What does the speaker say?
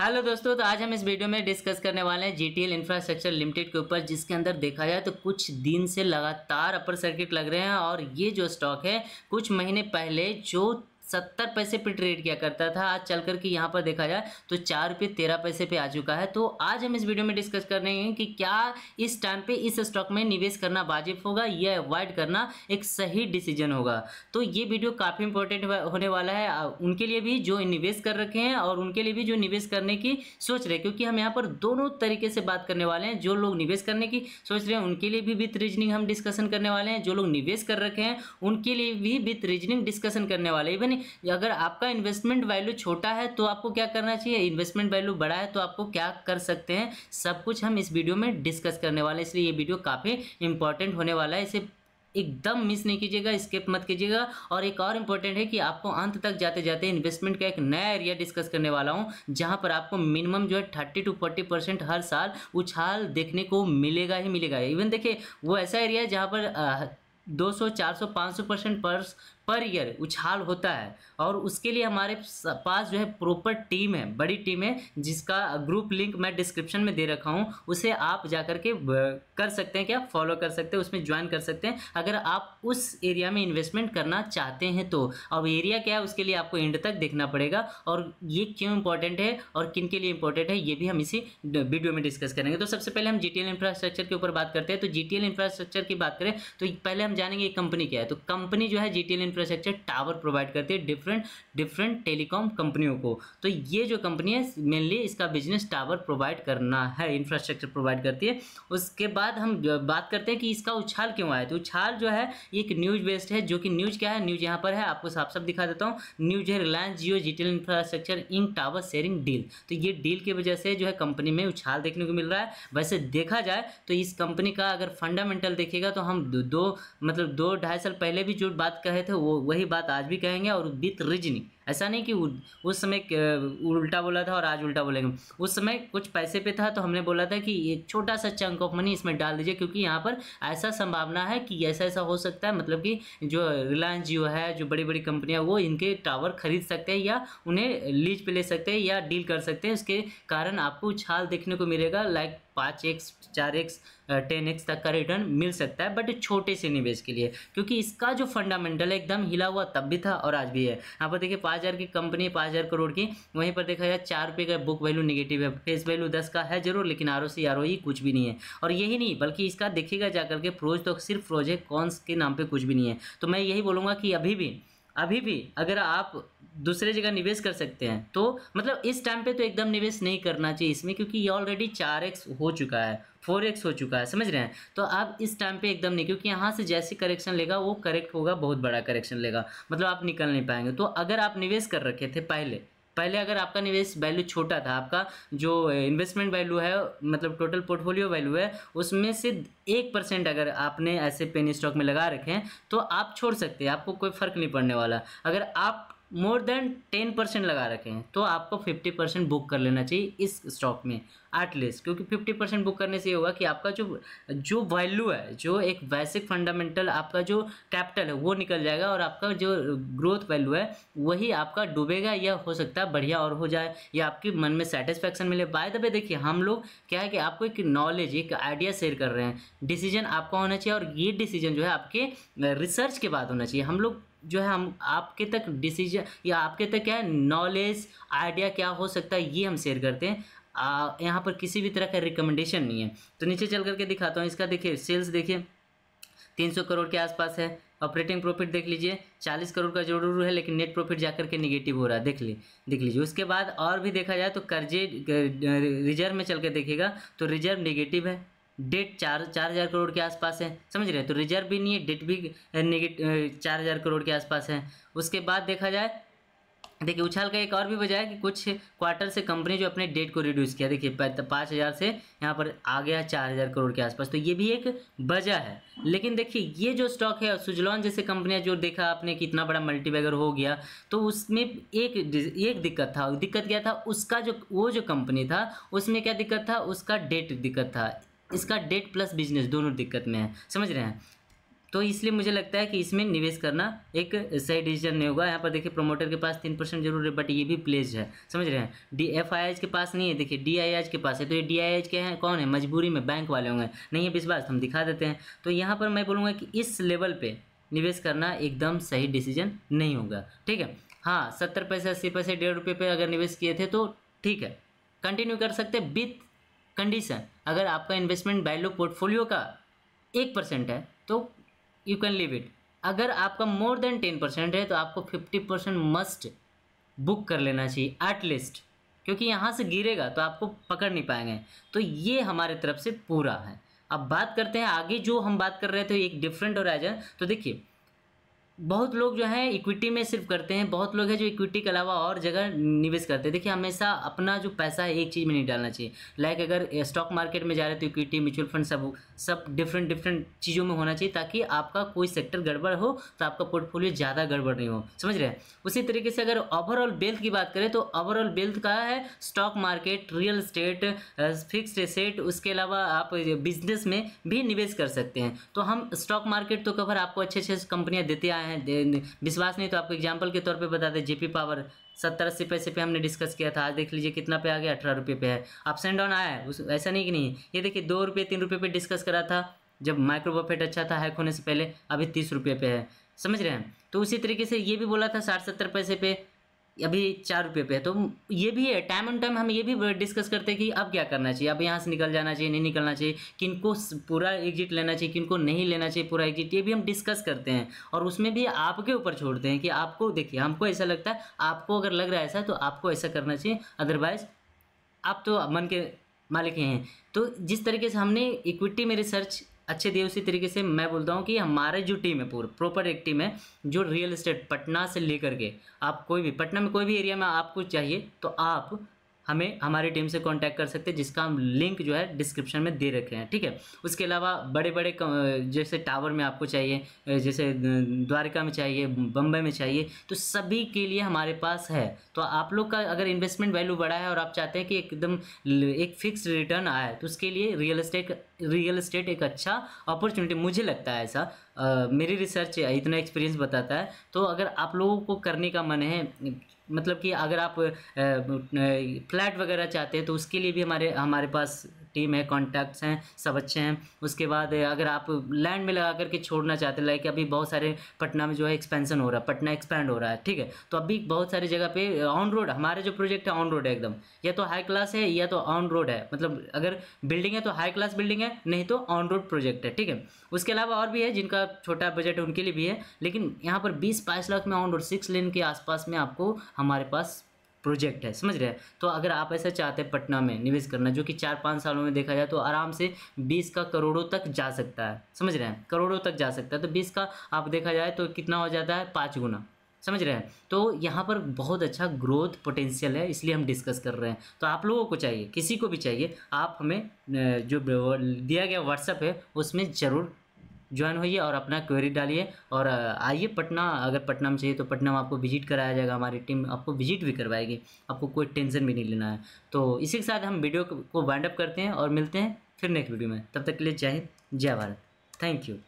hello दोस्तों तो आज हम इस वीडियो में डिस्कस करने वाले हैं G T L infrastructure limited के ऊपर जिसके अंदर देखा जाए तो कुछ दिन से लगातार अपर सर्किट लग रहे हैं और ये जो स्टॉक है कुछ महीने पहले जो सत्तर पैसे पे ट्रेड किया करता था आज चल करके यहाँ पर देखा जाए तो चार रुपये तेरह पैसे पे आ चुका है तो आज हम इस वीडियो में डिस्कस कर रहे हैं कि क्या इस टाइम पे इस स्टॉक में निवेश करना वाजिब होगा या अवॉइड करना एक सही डिसीजन होगा तो ये वीडियो काफ़ी इंपॉर्टेंट होने वाला है उनके लिए भी जो निवेश कर रखे हैं और उनके लिए भी जो निवेश करने की सोच रहे क्योंकि हम यहाँ पर दोनों तरीके से बात करने वाले हैं जो लोग निवेश करने की सोच रहे हैं उनके लिए भी विथ रीजनिंग हम डिस्कशन करने वाले हैं जो लोग निवेश कर रखे हैं उनके लिए भी विथ रीजनिंग डिस्कशन करने वाले इवन यानी अगर आपका इन्वेस्टमेंट वैल्यू छोटा है तो आपको क्या करना चाहिए इन्वेस्टमेंट वैल्यू बड़ा है तो आपको क्या कर सकते हैं सब कुछ हम इस वीडियो में डिस्कस करने वाले हैं इसलिए ये वीडियो काफ़ी इंपॉर्टेंट होने वाला है इसे एकदम मिस नहीं कीजिएगा स्किप मत कीजिएगा और एक और इम्पोर्टेंट है कि आपको अंत तक जाते जाते इन्वेस्टमेंट का एक नया एरिया डिस्कस करने वाला हूं जहां पर आपको मिनिमम जो है थर्टी टू फोर्टी परसेंट हर साल उछाल देखने को मिलेगा ही मिलेगा इवन देखिए वो ऐसा एरिया है जहाँ पर आ, 200, 400, 500 परसेंट पर पर ईयर उछाल होता है और उसके लिए हमारे पास जो है प्रॉपर टीम है बड़ी टीम है जिसका ग्रुप लिंक मैं डिस्क्रिप्शन में दे रखा हूँ उसे आप जा करके के कर सकते हैं क्या फॉलो कर सकते हैं उसमें ज्वाइन कर सकते हैं अगर आप उस एरिया में इन्वेस्टमेंट करना चाहते हैं तो अब एरिया क्या है उसके लिए आपको एंड तक देखना पड़ेगा और ये क्यों इंपॉर्टेंट है और किन के लिए इंपॉर्टेंट है ये भी हम इसी वीडियो में डिस्कस करेंगे तो सबसे पहले हम जी इंफ्रास्ट्रक्चर के ऊपर बात करते हैं तो जी इंफ्रास्ट्रक्चर की बात करें तो पहले हम जानेंगे कंपनी क्या है तो कंपनी जो है जी इंफ्रास्ट्रक्चर टावर प्रोवाइड करती है डिफरेंट डिफरेंट टेलीकॉम कंपनियों को तो ये जो कंपनी है मेनली इसका बिजनेस टावर प्रोवाइड करना है इंफ्रास्ट्रक्चर प्रोवाइड करती है उसके बाद हम बात करते हैं कि इसका उछाल क्यों आया तो उछाल जो है एक न्यूज बेस्ड है जो कि न्यूज क्या है न्यूज यहाँ पर है आपको साफ साफ दिखा देता हूँ न्यूज है रिलायंस जियो डिटेल infrastructure ink tower sharing deal तो ये डील की वजह से जो है कंपनी में उछाल देखने को मिल रहा है वैसे देखा जाए तो इस कंपनी का अगर फंडामेंटल देखेगा तो हम दो, दो मतलब दो ढाई साल पहले भी जो बात कहे थे वो वही बात आज भी कहेंगे और विथ रीजनिंग ऐसा नहीं कि उस समय उल्टा बोला था और आज उल्टा बोलेंगे उस समय कुछ पैसे पे था तो हमने बोला था कि एक छोटा सा चंक ऑफ मनी इसमें डाल दीजिए क्योंकि यहाँ पर ऐसा संभावना है कि ऐसा ऐसा हो सकता है मतलब कि जो रिलायंस जियो है जो बड़ी बड़ी कंपनियाँ वो इनके टावर खरीद सकते हैं या उन्हें लीज पर ले सकते हैं या डील कर सकते हैं इसके कारण आपको उछाल देखने को मिलेगा लाइक पाँच एक्स चार एक्स टेन एक्स तक का रिटर्न मिल सकता है बट छोटे से निवेश के लिए क्योंकि इसका जो फंडामेंटल है एकदम हिला हुआ तब भी था और आज भी है यहाँ पर देखिए पाँच हज़ार की कंपनी पाँच हज़ार करोड़ की वहीं पर देखा जाए चार रुपये का बुक वैल्यू निगेटिव है फेस वैल्यू दस का है जरूर लेकिन R O C R O ई कुछ भी नहीं है और यही नहीं बल्कि इसका देखिएगा जाकर के फ्रोज तो सिर्फ फ्रोज है कॉन्स के नाम पर कुछ भी नहीं है तो मैं यही बोलूँगा कि अभी भी अभी भी अगर आप दूसरे जगह निवेश कर सकते हैं तो मतलब इस टाइम पे तो एकदम निवेश नहीं करना चाहिए इसमें क्योंकि ये ऑलरेडी चार एक्स हो चुका है फोर एक्स हो चुका है समझ रहे हैं तो आप इस टाइम पे एकदम नहीं क्योंकि यहाँ से जैसे करेक्शन लेगा वो करेक्ट होगा बहुत बड़ा करेक्शन लेगा मतलब आप निकल नहीं पाएंगे तो अगर आप निवेश कर रखे थे पहले पहले अगर आपका निवेश वैल्यू छोटा था आपका जो इन्वेस्टमेंट वैल्यू है मतलब टोटल पोर्टफोलियो वैल्यू है उसमें से एक परसेंट अगर आपने ऐसे पेनी स्टॉक में लगा रखे हैं तो आप छोड़ सकते हैं आपको कोई फर्क नहीं पड़ने वाला अगर आप मोर देन टेन परसेंट लगा रखे हैं तो आपको फिफ्टी परसेंट बुक कर लेना चाहिए इस स्टॉक में एटलीस्ट क्योंकि फिफ्टी परसेंट बुक करने से ये होगा कि आपका जो जो वैल्यू है जो एक बेसिक फंडामेंटल आपका जो कैपिटल है वो निकल जाएगा और आपका जो ग्रोथ वैल्यू है वही आपका डूबेगा या हो सकता है बढ़िया और हो जाए या आपके मन में सेटिस्फैक्शन मिले बाय द वे देखिए हम लोग क्या है कि आपको एक नॉलेज एक आइडिया शेयर कर रहे हैं डिसीजन आपका होना चाहिए और ये डिसीजन जो है आपके रिसर्च के बाद होना चाहिए हम लोग जो है हम आपके तक डिसीजन या आपके तक क्या है नॉलेज आइडिया क्या हो सकता है ये हम शेयर करते हैं यहाँ पर किसी भी तरह का रिकमेंडेशन नहीं है तो नीचे चल करके दिखाता हूँ इसका देखिए सेल्स देखिए तीन सौ करोड़ के आसपास है ऑपरेटिंग प्रॉफिट देख लीजिए चालीस करोड़ का जरूर है लेकिन नेट प्रॉफिट जाकर के निगेटिव हो रहा है देख ली देख लीजिए उसके बाद और भी देखा जाए तो कर्जे रिजर्व में चल के देखिएगा तो रिजर्व निगेटिव है डेट चार चार हज़ार करोड़ के आसपास है समझ रहे हैं तो रिजर्व भी नहीं है डेट भी नेगेटिव चार हज़ार करोड़ के आसपास है उसके बाद देखा जाए देखिए उछाल का एक और भी वजह है कि कुछ क्वार्टर से कंपनी जो अपने डेट को रिड्यूस किया देखिए पाँच हज़ार से यहाँ पर आ गया चार हज़ार करोड़ के आसपास तो ये भी एक वजह है लेकिन देखिए ये जो स्टॉक है सुजलॉन जैसे कंपनियाँ जो देखा आपने कितना बड़ा मल्टीबैगर हो गया तो उसमें एक एक दिक्कत था दिक्कत क्या था उसका जो वो जो कंपनी था उसमें क्या दिक्कत था उसका डेट दिक्कत था इसका डेट प्लस बिजनेस दोनों दिक्कत में है समझ रहे हैं तो इसलिए मुझे लगता है कि इसमें निवेश करना एक सही डिसीजन नहीं होगा यहाँ पर देखिए प्रोमोटर के पास तीन परसेंट जरूर है बट ये भी प्लेज है समझ रहे हैं डी एफ आई एच के पास नहीं है देखिए डी आई एच के पास है तो ये डी आई एच के हैं कौन है मजबूरी में बैंक वाले होंगे नहीं है विश्वास हम दिखा देते हैं तो यहाँ पर मैं बोलूँगा कि इस लेवल पर निवेश करना एकदम सही डिसीजन नहीं होगा ठीक है हाँ सत्तर पैसे अस्सी पैसे डेढ़ रुपये पर अगर निवेश किए थे तो ठीक है कंटिन्यू कर सकते विथ कंडीशन अगर आपका इन्वेस्टमेंट वैल्यू पोर्टफोलियो का एक परसेंट है तो यू कैन लिव इट अगर आपका मोर देन टेन परसेंट है तो आपको फिफ्टी परसेंट मस्ट बुक कर लेना चाहिए एट लिस्ट क्योंकि यहाँ से गिरेगा तो आपको पकड़ नहीं पाएंगे तो ये हमारे तरफ से पूरा है अब बात करते हैं आगे जो हम बात कर रहे थे एक डिफरेंट और होराइजन तो देखिए बहुत लोग जो है इक्विटी में सिर्फ करते हैं बहुत लोग हैं जो इक्विटी के अलावा और जगह निवेश करते हैं देखिए हमेशा अपना जो पैसा है एक चीज़ में नहीं डालना चाहिए लाइक अगर स्टॉक मार्केट में जा रहे तो इक्विटी म्यूचुअल फंड सब सब डिफरेंट डिफरेंट चीज़ों में होना चाहिए ताकि आपका कोई सेक्टर गड़बड़ हो तो आपका पोर्टफोलियो ज़्यादा गड़बड़ नहीं हो समझ रहे हैं उसी तरीके से अगर ओवरऑल वेल्थ की बात करें तो ओवरऑल वेल्थ का है stock market real estate fixed asset उसके अलावा आप बिजनेस में भी निवेश कर सकते हैं तो हम स्टॉक मार्केट तो कवर आपको अच्छे अच्छे कंपनियाँ देते आए है विश्वास नहीं तो आपको एग्जाम्पल के तौर पर बता दें जेपी पावर सत्तर अस्सी पैसे पे हमने डिस्कस किया था आज देख लीजिए कितना पे आ गया अठारह रुपये पे है अप्स एंड डाउन आया है उस ऐसा नहीं कि नहीं ये देखिए दो रुपये तीन रुपये पे डिस्कस करा था जब माइक्रो अच्छा था हैक होने से पहले अभी तीस रुपये पे है समझ रहे हैं तो उसी तरीके से ये भी बोला था साठ सत्तर पैसे पे अभी चार रुपये पे है तो ये भी है टाइम ऑन टाइम हम ये भी डिस्कस करते हैं कि अब क्या करना चाहिए अब यहाँ से निकल जाना चाहिए नहीं निकलना चाहिए किनको पूरा एग्जिट लेना चाहिए किनको नहीं लेना चाहिए पूरा एग्जिट ये भी हम डिस्कस करते हैं और उसमें भी आपके ऊपर छोड़ते हैं कि आपको देखिए हमको ऐसा लगता है आपको अगर लग रहा है ऐसा तो आपको ऐसा करना चाहिए अदरवाइज आप तो मन के मालिक हैं तो जिस तरीके से हमने इक्विटी में रिसर्च अच्छे दिए उसी तरीके से मैं बोलता हूँ कि हमारे जो टीम है पूरा प्रॉपर एक टीम है जो रियल इस्टेट पटना से लेकर के आप कोई भी पटना में कोई भी एरिया में आपको चाहिए तो आप हमें हमारी टीम से कांटेक्ट कर सकते हैं जिसका हम लिंक जो है डिस्क्रिप्शन में दे रखे हैं ठीक है उसके अलावा बड़े बड़े जैसे टावर में आपको चाहिए जैसे द्वारका में चाहिए बम्बई में चाहिए तो सभी के लिए हमारे पास है तो आप लोग का अगर इन्वेस्टमेंट वैल्यू बढ़ा है और आप चाहते हैं कि एकदम एक फिक्स रिटर्न आए तो उसके लिए रियल इस्टेट रियल इस्टेट एक अच्छा अपॉर्चुनिटी मुझे लगता है ऐसा आ, मेरी रिसर्च इतना एक्सपीरियंस बताता है तो अगर आप लोगों को करने का मन है मतलब कि अगर आप फ्लैट वगैरह चाहते हैं तो उसके लिए भी हमारे हमारे पास टीम है कॉन्टैक्ट्स हैं सब अच्छे हैं उसके बाद अगर आप लैंड में लगा करके छोड़ना चाहते हैं लाइक अभी बहुत सारे पटना में जो है एक्सपेंसन हो रहा है पटना एक्सपैंड हो रहा है ठीक है तो अभी बहुत सारी जगह पे ऑन रोड हमारे जो प्रोजेक्ट है ऑन रोड है एकदम या तो हाई क्लास है या तो ऑन रोड है मतलब अगर बिल्डिंग है तो हाई क्लास बिल्डिंग है नहीं तो ऑन रोड प्रोजेक्ट है ठीक है उसके अलावा और भी है जिनका छोटा बजट है उनके लिए भी है लेकिन यहाँ पर बीस बाईस लाख में ऑन रोड सिक्स लेन के आसपास में आपको हमारे पास प्रोजेक्ट है समझ रहे हैं तो अगर आप ऐसा चाहते हैं पटना में निवेश करना जो कि चार पाँच सालों में देखा जाए तो आराम से बीस का करोड़ों तक जा सकता है समझ रहे हैं करोड़ों तक जा सकता है तो बीस का आप देखा जाए तो कितना हो जाता है पाँच गुना समझ रहे हैं तो यहाँ पर बहुत अच्छा ग्रोथ पोटेंशियल है इसलिए हम डिस्कस कर रहे हैं तो आप लोगों को चाहिए किसी को भी चाहिए आप हमें जो दिया गया व्हाट्सअप है उसमें ज़रूर ज्वाइन होइए और अपना क्वेरी डालिए और आइए पटना अगर पटना में चाहिए तो पटना में आपको विजिट कराया जाएगा हमारी टीम आपको विजिट भी करवाएगी आपको कोई टेंशन भी नहीं लेना है तो इसी के साथ हम वीडियो को वाइंड अप करते हैं और मिलते हैं फिर नेक्स्ट वीडियो में तब तक के लिए जय हिंद जय भारत थैंक यू